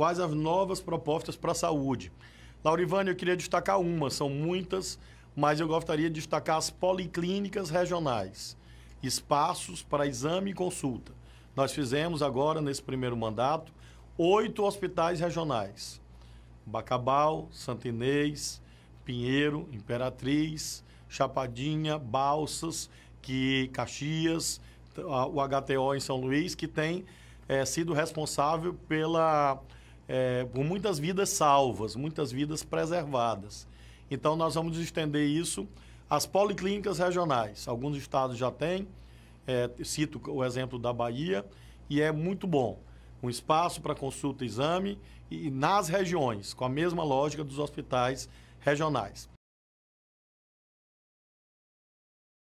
Quais as novas propostas para a saúde? Laurivânia, eu queria destacar uma, são muitas, mas eu gostaria de destacar as policlínicas regionais, espaços para exame e consulta. Nós fizemos agora, nesse primeiro mandato, oito hospitais regionais. Bacabal, Santinês, Pinheiro, Imperatriz, Chapadinha, Balsas, que Caxias, o HTO em São Luís, que tem é, sido responsável pela é, por muitas vidas salvas, muitas vidas preservadas. Então, nós vamos estender isso às policlínicas regionais. Alguns estados já têm, é, cito o exemplo da Bahia, e é muito bom. Um espaço para consulta e exame e nas regiões, com a mesma lógica dos hospitais regionais.